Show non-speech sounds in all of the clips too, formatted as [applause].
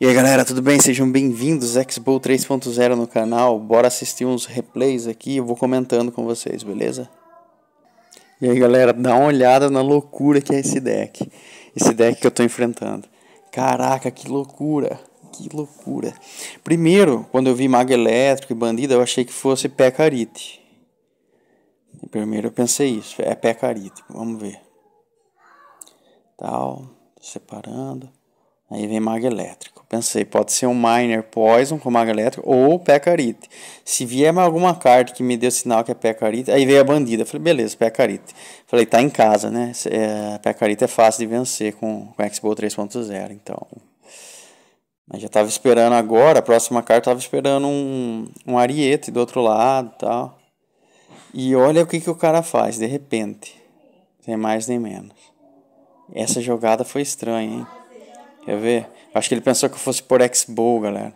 E aí galera, tudo bem? Sejam bem-vindos Xbox 3.0 no canal. Bora assistir uns replays aqui, eu vou comentando com vocês, beleza? E aí galera, dá uma olhada na loucura que é esse deck. Esse deck que eu tô enfrentando. Caraca, que loucura! Que loucura! Primeiro, quando eu vi Mago Elétrico e Bandida, eu achei que fosse Pecarite. Primeiro eu pensei isso, é Pecarite, vamos ver. Tal, separando. Aí vem mago elétrico. Pensei, pode ser um Miner Poison com mago elétrico ou Pecarite. Se vier alguma carta que me deu sinal que é Pecarite, aí veio a bandida. Falei, beleza, Pecarite. Falei, tá em casa, né? É, Pecarite é fácil de vencer com, com Xbox 3.0, então. Mas já tava esperando agora, a próxima carta tava esperando um, um Ariete do outro lado e tal. E olha o que, que o cara faz, de repente. Nem mais nem menos. Essa jogada foi estranha, hein? Quer ver? Acho que ele pensou que eu fosse por X-Bow, galera.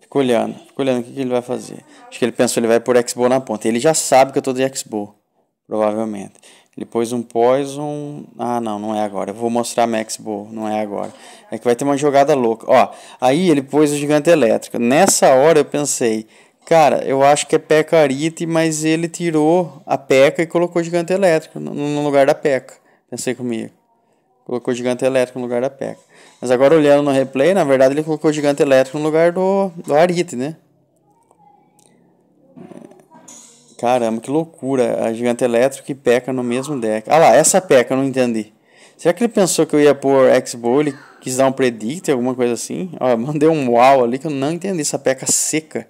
Fico olhando, fico olhando o que, que, ele vai fazer. Acho que ele pensou que ele vai por X-Bow na ponta. Ele já sabe que eu tô de X-Bow. provavelmente. Ele pôs um Poison. Ah, não, não é agora. Eu vou mostrar Max Bow, não é agora. É que vai ter uma jogada louca. Ó, aí ele pôs o Gigante Elétrico. Nessa hora eu pensei, cara, eu acho que é Pecarite, mas ele tirou a Peca e colocou o Gigante Elétrico no lugar da Peca. Pensei comigo. Colocou gigante elétrico no lugar da peca, Mas agora olhando no replay, na verdade ele colocou gigante elétrico no lugar do, do Arite, né? É. Caramba, que loucura. A gigante elétrico e peca no mesmo deck. Ah lá, essa peca, não entendi. Será que ele pensou que eu ia pôr x ele quis dar um predict, alguma coisa assim? Ó, mandei um wow ali que eu não entendi. Essa peca seca.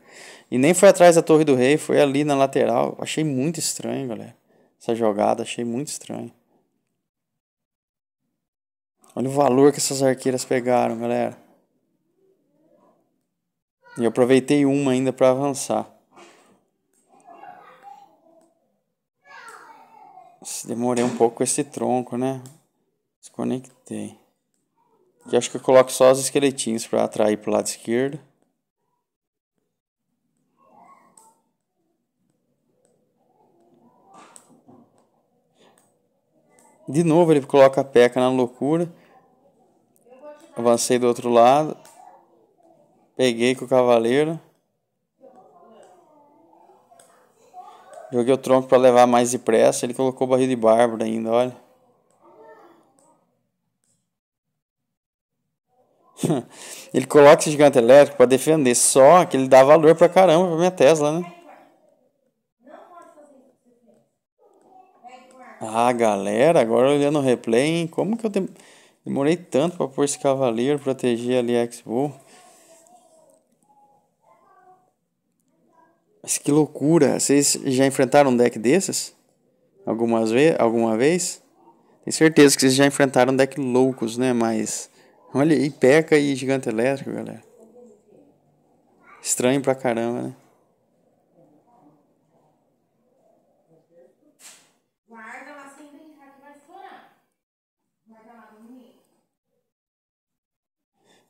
E nem foi atrás da Torre do Rei, foi ali na lateral. Achei muito estranho, galera. Essa jogada, achei muito estranho. Olha o valor que essas arqueiras pegaram, galera. E aproveitei uma ainda para avançar. Demorei um pouco com esse tronco, né? Desconectei. Aqui acho que eu coloco só os esqueletinhos para atrair pro lado esquerdo. De novo ele coloca a peca na loucura. Avancei do outro lado. Peguei com o cavaleiro. Joguei o tronco para levar mais depressa. Ele colocou o barril de bárbaro ainda, olha. [laughs] ele coloca esse gigante elétrico para defender. Só que ele dá valor pra caramba pra minha Tesla, né? Ah, galera, agora olhando o replay, hein? Como que eu tenho... Demorei tanto para pôr esse cavaleiro, proteger ali a Expo. Mas que loucura! Vocês já enfrentaram um deck desses? Algumas ve alguma vez? Tenho certeza que vocês já enfrentaram um deck loucos, né? Mas. Olha aí, Peca e Gigante Elétrico, galera. Estranho pra caramba, né?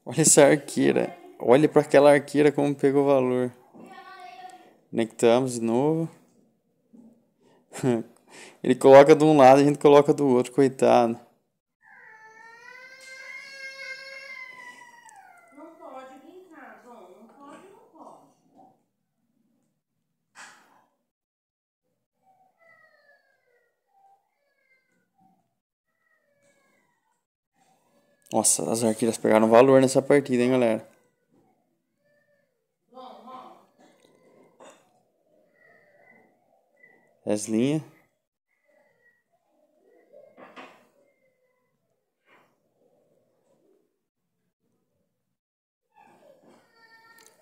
Olha essa arqueira. Olha para aquela arqueira como pegou valor. Conectamos de novo. [laughs] Ele coloca de um lado, a gente coloca do outro, coitado. Nossa, as arqueiras pegaram valor nessa partida, hein, galera. As linhas.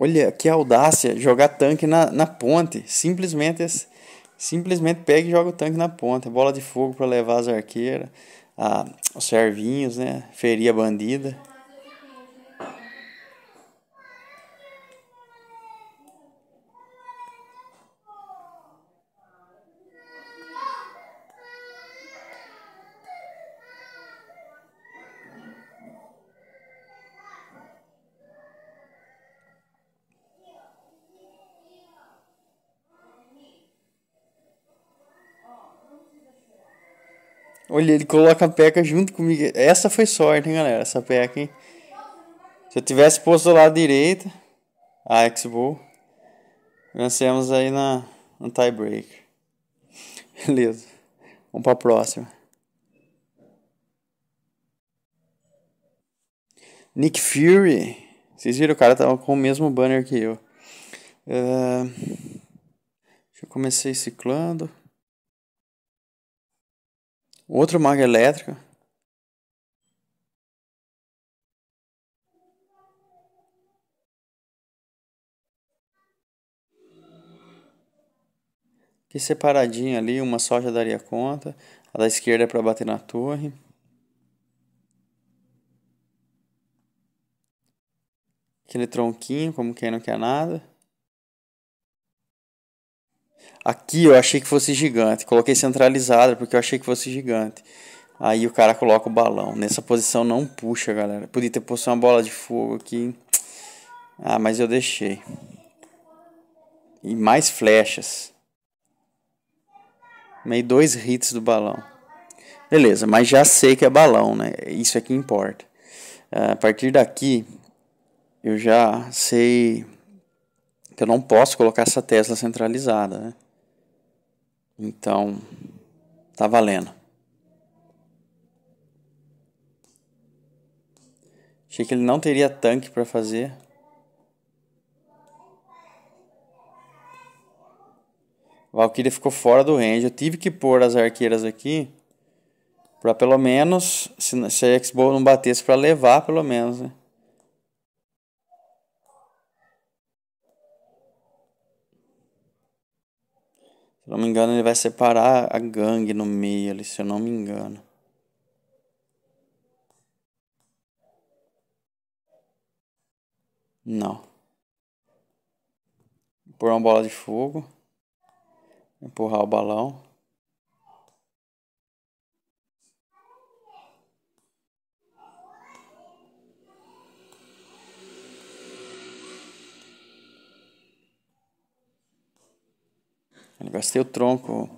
Olha que audácia jogar tanque na, na ponte. Simplesmente, simplesmente pega e joga o tanque na ponte. Bola de fogo para levar as arqueiras a, os servinhos, né? Ferir a bandida. Olha, ele coloca a peca junto comigo. Essa foi sorte, hein, galera? Essa peca, hein? Se eu tivesse posto do lado direito, a x bow vencemos aí na, no tiebreak. break Beleza. Vamos pra próxima. Nick Fury. Vocês viram, o cara tava com o mesmo banner que eu. Uh, deixa eu começar ciclando. Outro mago elétrica. Que separadinho ali, uma só já daria conta. A da esquerda é para bater na torre. Aquele tronquinho, como quem não quer nada. Aqui eu achei que fosse gigante. Coloquei centralizada porque eu achei que fosse gigante. Aí o cara coloca o balão. Nessa posição não puxa, galera. Podia ter posto uma bola de fogo aqui. Ah, mas eu deixei. E mais flechas. Meio dois hits do balão. Beleza, mas já sei que é balão, né? Isso é que importa. Ah, a partir daqui, eu já sei que eu não posso colocar essa Tesla centralizada, né? Então, tá valendo. Achei que ele não teria tanque para fazer. Valkyrie ficou fora do range. Eu tive que pôr as arqueiras aqui. Pra pelo menos, se, se a x não batesse, pra levar pelo menos, né? Se não me engano, ele vai separar a gangue no meio ali, se eu não me engano. Não. Pôr uma bola de fogo. Empurrar o balão. gastei o tronco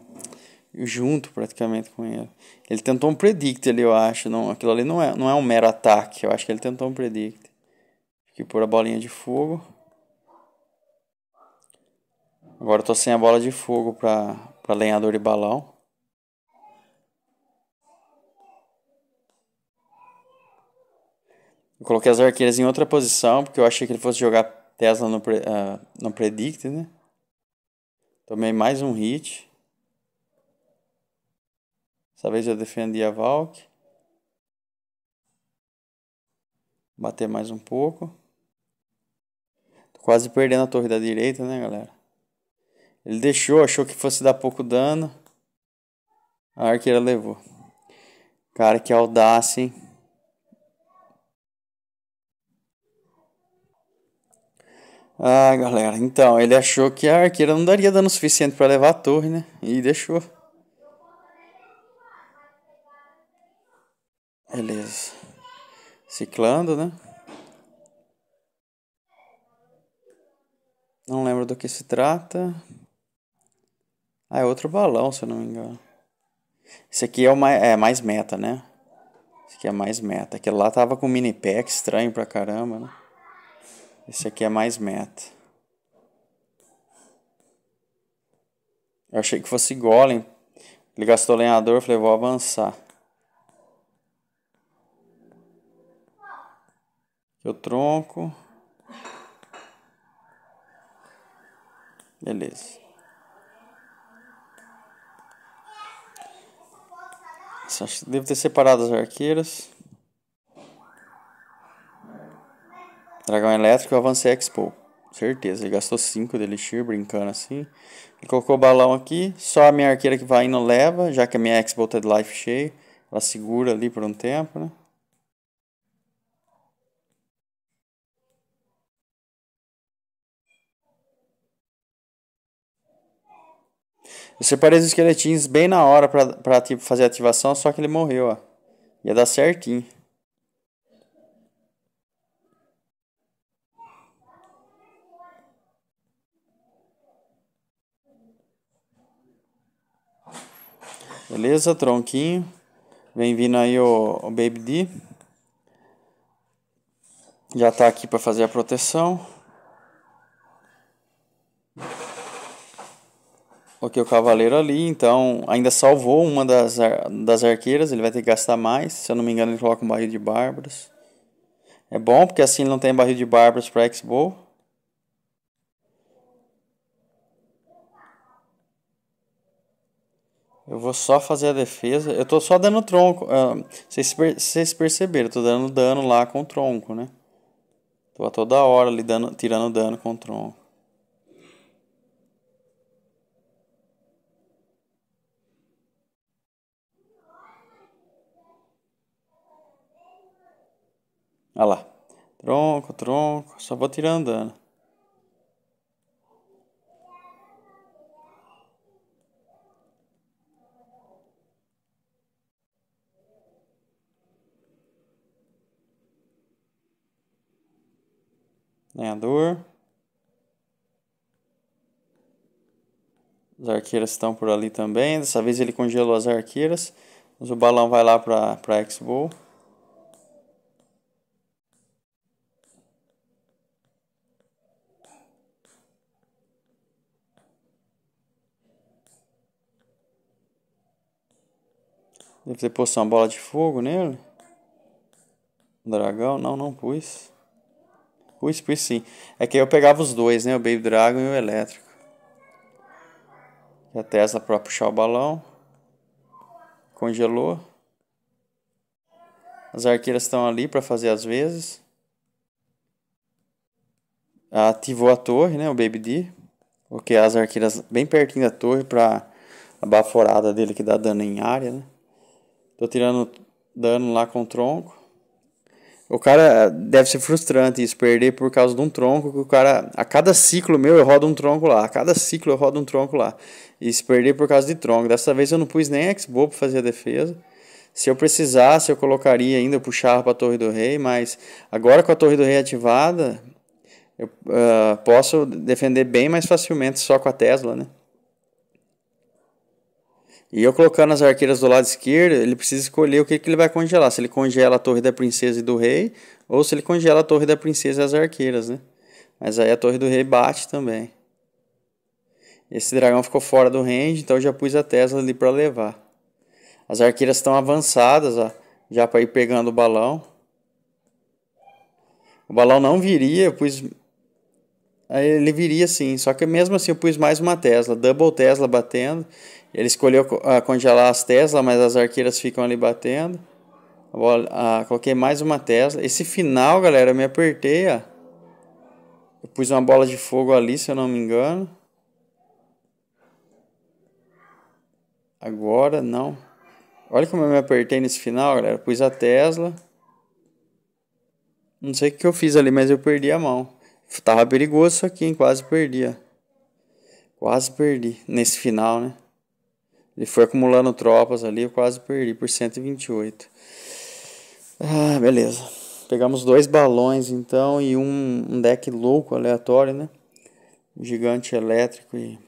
junto praticamente com ele. Ele tentou um predict ali, eu acho. Não, aquilo ali não é, não é um mero ataque. Eu acho que ele tentou um predict. Fiquei por a bolinha de fogo. Agora eu tô sem a bola de fogo pra, pra lenhador e balão. Eu coloquei as arqueiras em outra posição, porque eu achei que ele fosse jogar Tesla no, pre, uh, no Predict, né? Tomei mais um hit. Dessa vez eu defendi a Valk. Bater mais um pouco. Tô quase perdendo a torre da direita, né, galera? Ele deixou, achou que fosse dar pouco dano. A arqueira levou. Cara, que audácia, hein? Ah, galera, então, ele achou que a arqueira não daria dano suficiente para levar a torre, né? E deixou. Beleza. Ciclando, né? Não lembro do que se trata. Ah, é outro balão, se eu não me engano. Esse aqui é, uma, é mais meta, né? Esse aqui é mais meta. Aquele lá tava com mini pack estranho pra caramba, né? Esse aqui é mais meta. Eu achei que fosse golem. Ele gastou lenhador, eu falei, vou avançar. Aqui o tronco. Beleza. Acho que devo ter separado as arqueiras. Dragão Elétrico e Avance Expo. Certeza, ele gastou 5 de Elixir brincando assim. Ele colocou o balão aqui, só a minha arqueira que vai indo leva, já que a minha Expo tá de life cheio. Ela segura ali por um tempo, né? Eu separei os esqueletinhos bem na hora pra, pra fazer a ativação, só que ele morreu, ó. Ia dar certinho. Beleza? Tronquinho. Vem vindo aí o, o Baby D. Já está aqui para fazer a proteção. Ok, o cavaleiro ali, então ainda salvou uma das, das arqueiras, ele vai ter que gastar mais. Se eu não me engano, ele coloca um barril de bárbaros. É bom, porque assim ele não tem barril de bárbaros para X-Bow. Eu vou só fazer a defesa. Eu tô só dando tronco. Ah, vocês uh, perceberam, tô dando dano lá com o tronco, né? Tô a toda hora ali dando, tirando dano com o tronco. Olha lá. Tronco, tronco. Só vou tirando dano. lenhador. As arqueiras estão por ali também. Dessa vez ele congelou as arqueiras. Mas o balão vai lá para X-Bow. Deve ter posto uma bola de fogo nele. Dragão, não, não pus. O Spear sim. É que eu pegava os dois, né? O Baby Dragon e o elétrico. E a Tesla para puxar o balão. Congelou. As arqueiras estão ali para fazer as vezes. Ativou a torre, né? O Baby D. porque as arqueiras bem pertinho da torre para a baforada dele que dá dano em área, né? Tô tirando dano lá com o tronco. O cara deve ser frustrante isso, perder por causa de um tronco, que o cara, a cada ciclo meu eu rodo um tronco lá, a cada ciclo eu rodo um tronco lá. E se perder por causa de tronco. Dessa vez eu não pus nem x boa pra fazer a defesa. Se eu precisasse, eu colocaria ainda, eu puxava pra Torre do Rei, mas agora com a Torre do Rei ativada, eu uh, posso defender bem mais facilmente só com a Tesla, né? E eu colocando as arqueiras do lado esquerdo, ele precisa escolher o que, que ele vai congelar. Se ele congela a torre da princesa e do rei, ou se ele congela a torre da princesa e as arqueiras, né? Mas aí a torre do rei bate também. Esse dragão ficou fora do range, então eu já pus a Tesla ali para levar. As arqueiras estão avançadas, ó, já para ir pegando o balão. O balão não viria, eu pus... Aí ele viria sim, só que mesmo assim eu pus mais uma Tesla, double Tesla batendo. Ele escolheu uh, congelar as Tesla, mas as arqueiras ficam ali batendo. uh, coloquei mais uma Tesla. Esse final, galera, eu me apertei. Ó. Eu pus uma bola de fogo ali, se eu não me engano. Agora, não. Olha como eu me apertei nesse final, galera. pus a Tesla. Não sei o que eu fiz ali, mas eu perdi a mão. Tava perigoso isso aqui, hein? Quase perdi, ó. Quase perdi nesse final, né? Ele foi acumulando tropas ali, eu quase perdi por 128. Ah, beleza. Pegamos dois balões então e um, um deck louco, aleatório, né? Um gigante elétrico e.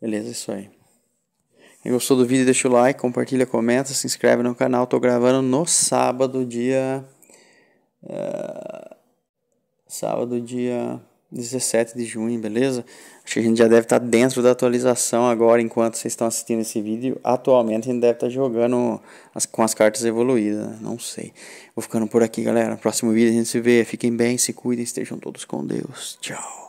Beleza, isso aí. Quem gostou do vídeo, deixa o like, compartilha, comenta, se inscreve no canal. Tô gravando no sábado, dia. Uh... Sábado, dia 17 de junho, beleza? Acho que a gente já deve estar tá dentro da atualização agora, enquanto vocês estão assistindo esse vídeo. Atualmente a gente deve estar tá jogando as, com as cartas evoluídas, né? não sei. Vou ficando por aqui, galera. Próximo vídeo a gente se vê. Fiquem bem, se cuidem, estejam todos com Deus. Tchau.